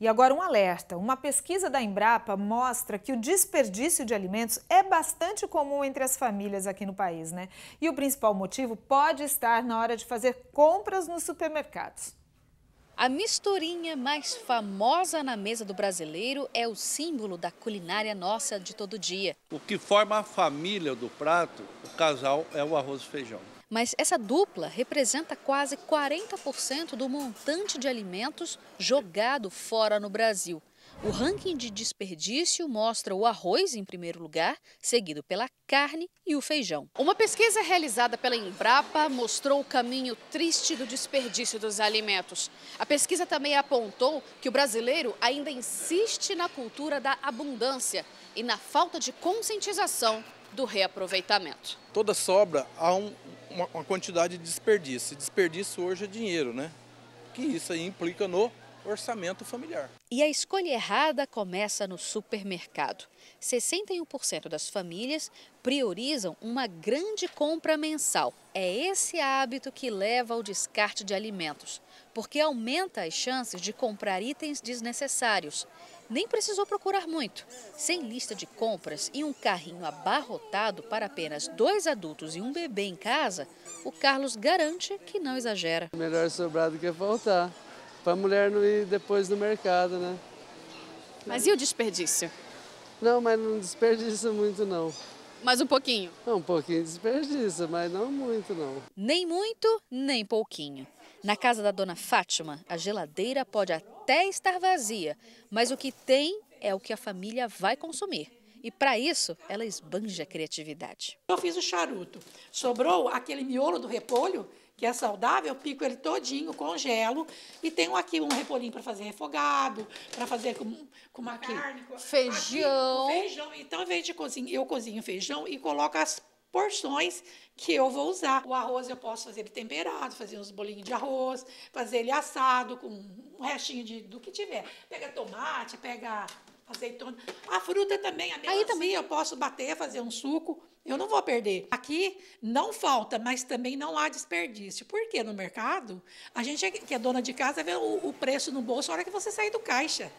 E agora um alerta: uma pesquisa da Embrapa mostra que o desperdício de alimentos é bastante comum entre as famílias aqui no país, né? E o principal motivo pode estar na hora de fazer compras nos supermercados. A misturinha mais famosa na mesa do brasileiro é o símbolo da culinária nossa de todo dia. O que forma a família do prato, o casal, é o arroz e feijão. Mas essa dupla representa quase 40% do montante de alimentos jogado fora no Brasil. O ranking de desperdício mostra o arroz em primeiro lugar, seguido pela carne e o feijão. Uma pesquisa realizada pela Embrapa mostrou o caminho triste do desperdício dos alimentos. A pesquisa também apontou que o brasileiro ainda insiste na cultura da abundância e na falta de conscientização do reaproveitamento. Toda sobra há um, uma, uma quantidade de desperdício. Desperdício hoje é dinheiro, né? Que isso aí implica no orçamento familiar. E a escolha errada começa no supermercado. 61% das famílias priorizam uma grande compra mensal. É esse hábito que leva ao descarte de alimentos, porque aumenta as chances de comprar itens desnecessários. Nem precisou procurar muito. Sem lista de compras e um carrinho abarrotado para apenas dois adultos e um bebê em casa, o Carlos garante que não exagera. Melhor sobrar do que faltar para a mulher não ir depois no mercado, né? Mas e o desperdício? Não, mas não desperdiça muito não. Mas um pouquinho? Não, um pouquinho desperdiça, mas não muito não. Nem muito, nem pouquinho. Na casa da dona Fátima, a geladeira pode até estar vazia, mas o que tem é o que a família vai consumir. E para isso, ela esbanja a criatividade. Eu fiz o charuto. Sobrou aquele miolo do repolho, que é saudável, eu pico ele todinho, congelo e tenho aqui um repolhinho para fazer refogado, para fazer com, com uma carne, com, feijão. Aqui, feijão. Então, ao invés de cozinhar, eu cozinho feijão e coloco as porções que eu vou usar. O arroz eu posso fazer ele temperado, fazer uns bolinhos de arroz, fazer ele assado com um restinho de, do que tiver. Pega tomate, pega azeitona. A fruta também, a melancia, Aí também. eu posso bater, fazer um suco, eu não vou perder. Aqui não falta, mas também não há desperdício. Porque no mercado, a gente é que é dona de casa vê o, o preço no bolso na hora que você sair do caixa.